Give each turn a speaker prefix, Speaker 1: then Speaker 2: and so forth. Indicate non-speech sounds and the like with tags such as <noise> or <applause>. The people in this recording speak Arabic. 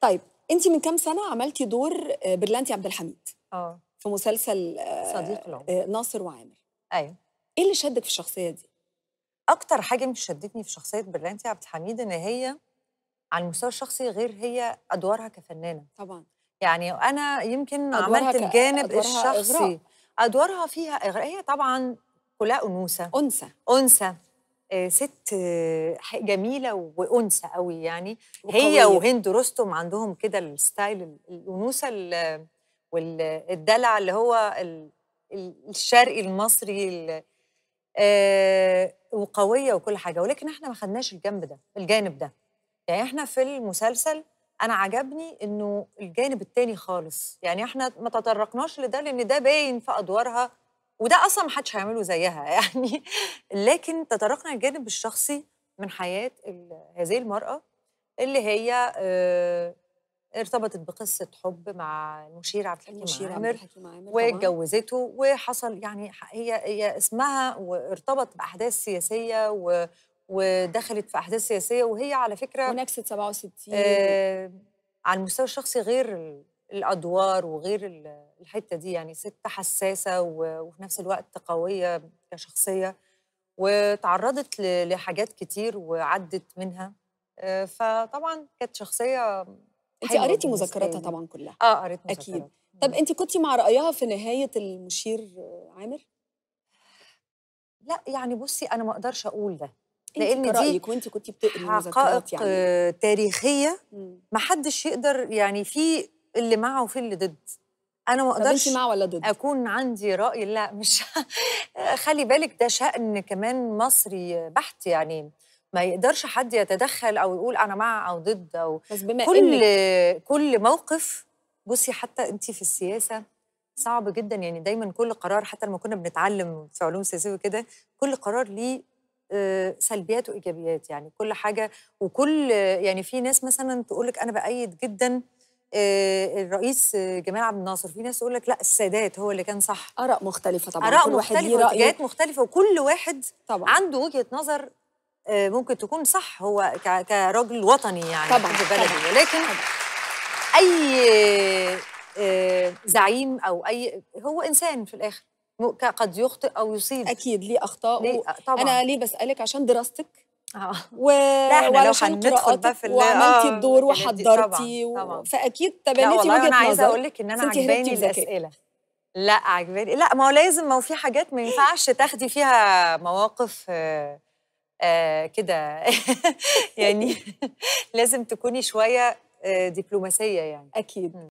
Speaker 1: طيب انت من كام سنه عملتي دور آه، برلانتي عبد الحميد اه في مسلسل صديق آه، العمر آه، ناصر وعامر ايوه ايه اللي شدك في الشخصيه دي اكتر حاجه مش شدتني في شخصيه برلانتي عبد الحميد ان هي على المستوى الشخصي غير هي ادوارها كفنانه طبعا يعني انا يمكن عملت ك... الجانب أدوارها الشخصي إغراء. ادوارها فيها اغراء هي طبعا كلها انوثه انثى انثى آه، ست آه، جميله وانثى قوي يعني وقوية. هي وهند رستم عندهم كده الستايل الانوثه والدلع اللي هو الشرقي المصري آه، وقويه وكل حاجه ولكن احنا ما خدناش الجنب ده الجانب ده يعني احنا في المسلسل انا عجبني انه الجانب التاني خالص يعني احنا ما تطرقناش لده لان ده باين في ادوارها وده اصلا ما حدش هيعمله زيها <laughs> يعني لكن تطرقنا للجانب الشخصي من حياه هذه المراه اللي هي اه ارتبطت بقصه حب مع المشير عبد الحكيم عامر واتجوزته وحصل يعني هي هي اسمها وارتبط باحداث سياسيه و ودخلت في احداث سياسيه وهي على فكره ونكسه 67 آه على المستوى الشخصي غير الادوار وغير الحته دي يعني ست حساسه وفي نفس الوقت قويه كشخصيه وتعرضت لحاجات كتير وعدت منها آه، فطبعا كانت شخصيه انت قريتي مذكراتها طبعا كلها اه قريت مذكراتها اكيد طب انت كنت مع رايها في نهايه المشير عامر لا يعني بصي انا ما اقدرش اقول ده لان دي وانت كنت بتقري حقائق يعني. تاريخيه ما حدش يقدر يعني في اللي معه وفي اللي ضد انا ما اقدرش مع ولا ضد اكون عندي راي لا مش <laughs> خلي بالك ده شان كمان مصري بحت يعني ما يقدرش حد يتدخل او يقول انا مع او ضد او بس بما كل إنك... كل موقف بصي حتى انت في السياسه صعب جدا يعني دايما كل قرار حتى لما كنا بنتعلم في علوم سياسيه وكده كل قرار ليه آه، سلبيات وايجابيات يعني كل حاجه وكل يعني في ناس مثلا تقول لك انا بايد جدا آه، الرئيس جمال عبد الناصر في ناس تقول لك لا السادات هو اللي كان صح اراء مختلفه طبعا اراء كل مختلفه واتجاهات مختلفه وكل واحد طبعا. عنده وجهه نظر آه، ممكن تكون صح هو كراجل وطني يعني طبعا في بلده طبعًا. ولكن طبعًا. اي آه، زعيم او اي هو انسان في الاخر قد يخطئ او يصيب اكيد ليه اخطاء ليه؟ طبعا. انا ليه بسالك عشان دراستك آه. و... لا احنا لو هندخل بقى في وعملتي آه، الدور وحضرتي و... فاكيد تبنيتي وجهه نظر انا عايزه اقول لك ان انا عجباني الاسئله لا عجباني لا ما هو لازم ما هو في حاجات ما ينفعش تاخدي فيها مواقف آه آه كده <laughs> يعني <laughs> لازم تكوني شويه آه، دبلوماسيه يعني اكيد